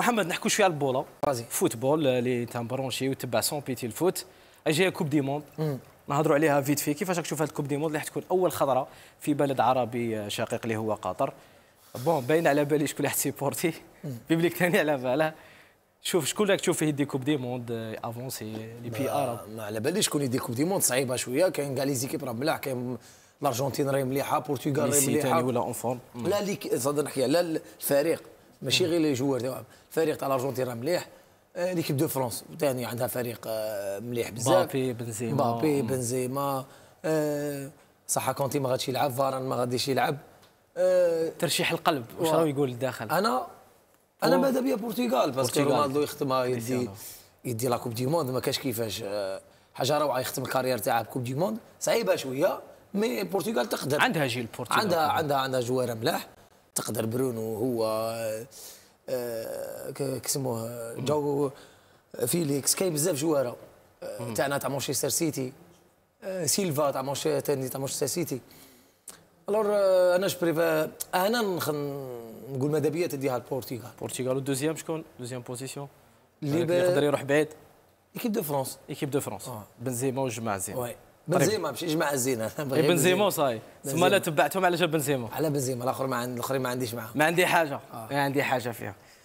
محمد شويه على البوله فازي فوتبول آه، اللي انت مبرونشي وتبع سون بيتي الفوت اجي آه، كوب دي موند نهضروا عليها فيت في كيفاش راك تشوف هاد الكوب دي موند اللي حتكون اول خضره في بلد عربي آه، شقيق اللي هو قطر بون باين على بالي شكون اللي حتسيبورتي بيبليك ثاني على باله شوف شكون راك تشوف فيه يدي كوب دي موند افونسي لي بي ار ما على بالي شكون يدي كوب دي موند صعيبه شويه كاين كاع لي زيكيب راه ملاح كاين الارجنتين راهي مليحه بورتوغال راهي مليحه ولا اون فورم لا ليك نحكي على الفريق ماشي غير لي جوار الفريق تاع الارجنتين راه مليح آه، ليكيب دو فرونس ثاني عندها فريق آه، مليح بزاف مبابي بنزيما مبابي بنزيما آه، صح كونتي ما غاديش يلعب فاران ما غاديش يلعب ترشيح القلب واش راهو يقول الداخل انا انا ماذا بيا بورتغال باسكو رونالدو يختمها يدي يدي لا كوب دي موند ما كاش كيفاش حاجه روعه يختم الكارير تاعها بكوب دي موند صعيبه شويه مي البرتغال تقدر عندها جيل البرتغال عندها عندها عندها جوار ملاح تقدر برونو هو آه، آه، كسموه جو آه، فيليكس كاين بزاف جواره تاعنا تاع مانشستر سيتي سيلفا تاع مانشستر تاع مانشستر سيتي الور انا جبريفا انا نقول ماذا بيا تديها البرتغال البرتغال والدوزيام شكون دوزيام بوزيسيون اللي يقدر يروح بعيد ايكيب دو فرونس ايكيب دو فرونس بنزيما والجماعه زين طيب. بنزيما مش اجماع الزينه إيه، بنزيما صاي ثم لا تبعتهم على جال بنزيما على بنزيما الاخر ما عندي الاخرين ما عنديش معاهم ما عندي حاجه آه. ما عندي حاجه فيها